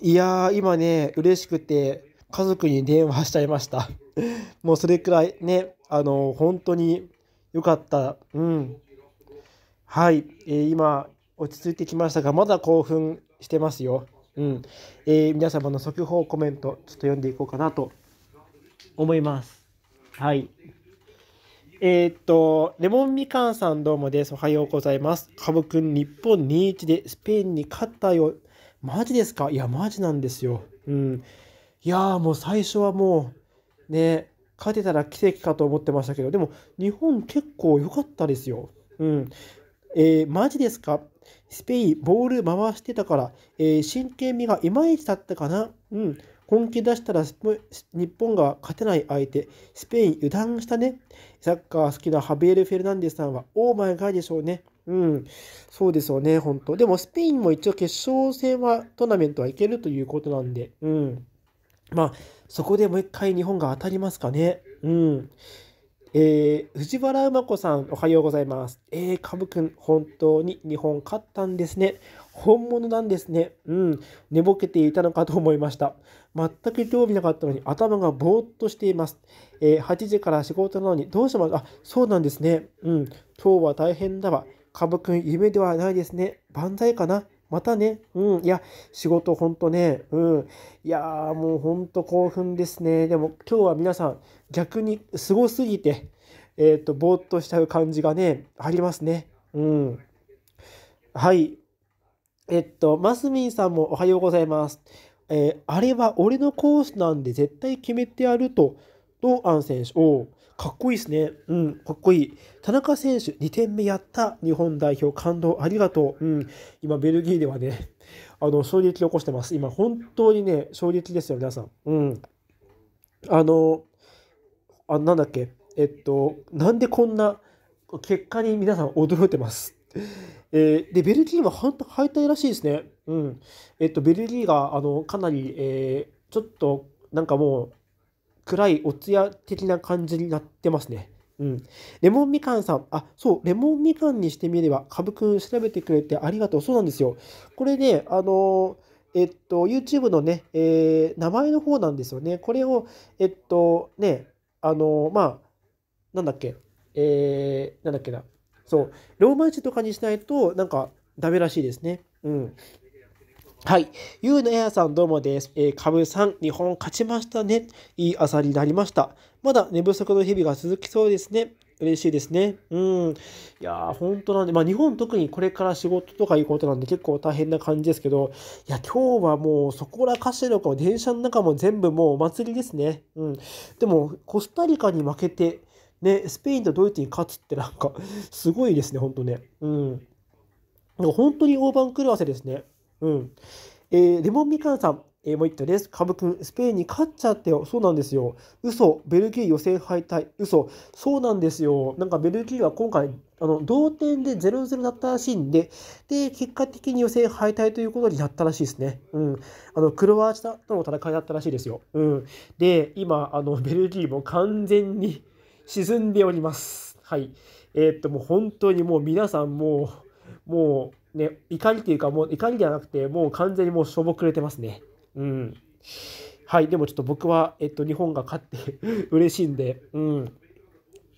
いやー、今ね、嬉しくて、家族に電話しちゃいました。もうそれくらいね、あの、本当に良かった。うん。はい、えー、今、落ち着いてきましたが、まだ興奮してますよ。うん。えー、皆様の速報コメント、ちょっと読んでいこうかなと思います。はい。えー、っと、レモンみかんさんどうもです。おはようございます。カブくん、日本2-1でスペインに勝ったよ。マジですかいや、マジなんですよ。うん。いやもう最初はもう、ね、勝てたら奇跡かと思ってましたけど、でも、日本結構良かったですよ。うん。えー、マジですかスペイン、ボール回してたから、えー、真剣味がいまいちだったかなうん。本気出したら日本が勝てない相手、スペイン油断したね。サッカー好きなハビエル・フェルナンデスさんは、オーマイガーでしょうね。うん、そうですよね、本当。でも、スペインも一応決勝戦は、トーナメントはいけるということなんで、うん。まあ、そこでもう一回日本が当たりますかね。うん。えー、藤原馬子さん、おはようございます。えー、ぶくん、本当に日本勝ったんですね。本物なんですね。うん。寝ぼけていたのかと思いました。全く興味なかったのに頭がぼーっとしています。えー、8時から仕事なのにどうしても、あ、そうなんですね。うん。今日は大変だわ。カブくん、夢ではないですね。万歳かなまたね。うん。いや、仕事ほんとね。うん。いやー、もうほんと興奮ですね。でも今日は皆さん、逆にすごすぎて、えっ、ー、と、ぼーっとしちゃう感じがね、ありますね。うん。はい。えっと、マスミンさんもおはようございます。えー、あれは俺のコースなんで絶対決めてやるとアン選手、おかっこいいですね。うん、かっこいい。田中選手、2点目やった。日本代表、感動ありがとう。うん、今、ベルギーではね、あの、衝撃を起こしてます。今、本当にね、衝撃ですよ、皆さん。うん。あの、あ、なんだっけ、えっと、なんでこんな結果に皆さん驚いてます。えー、で、ベルギーは本当、敗退らしいですね。うん。えっと、ベルギーが、あの、かなり、えー、ちょっと、なんかもう、暗いおつや的な感じになってますね。うん。レモンみかんさん。あ、そう、レモンみかんにしてみれば、かぶくん調べてくれてありがとう。そうなんですよ。これね、あのえっと、YouTube のね、えー、名前の方なんですよね。これを、えっと、ね、あのまあ、なんだっけ、えー、なんだっけな。そう、ローマ字とかにしないと、なんか、ダメらしいですね。うん。はい。ゆうのやさんどうもです。えー、ぶさん、日本勝ちましたね。いい朝になりました。まだ寝不足の日々が続きそうですね。嬉しいですね。うん。いやー、本当なんで、まあ日本特にこれから仕事とかいうことなんで結構大変な感じですけど、いや、今日はもうそこらかしらか電車の中も全部もうお祭りですね。うん。でも、コスタリカに負けて、ね、スペインとドイツに勝つってなんか、すごいですね、本当ね。うん。本当に大盤狂わせですね。うん。えー、レモンみかんさん、えー、もう一回です。カブくん、スペインに勝っちゃってよ。そうなんですよ。嘘、ベルギー予選敗退。嘘、そうなんですよ。なんかベルギーは今回、あの同点で0-0だったらしいんで、で、結果的に予選敗退ということになったらしいですね。うん。あの、クロアチアとの戦いだったらしいですよ。うん。で、今、あの、ベルギーも完全に沈んでおります。はい。えー、っと、もう本当にもう皆さんもう、もうね、怒りというか、もう怒りではなくて、もう完全にもうしょぼくれてますね。うん。はい、でもちょっと僕は、えっと、日本が勝って 嬉しいんで、うん。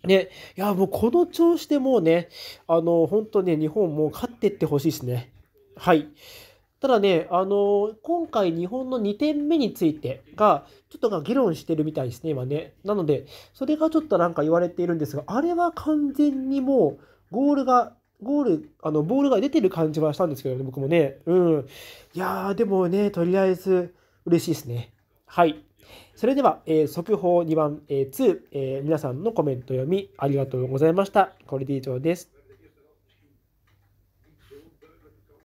ね、いや、もうこの調子でもうね、あの、本当ね、日本もう勝ってってほしいですね。はい。ただね、あの、今回日本の2点目についてが、ちょっとが議論してるみたいですね、今ね。なので、それがちょっとなんか言われているんですが、あれは完全にもう、ゴールがゴール、あの、ボールが出てる感じはしたんですけどね、僕もね。うん。いやー、でもね、とりあえず、嬉しいですね。はい。それでは、えー、速報2番、えー、2、えー、皆さんのコメント読み、ありがとうございました。これで以上です。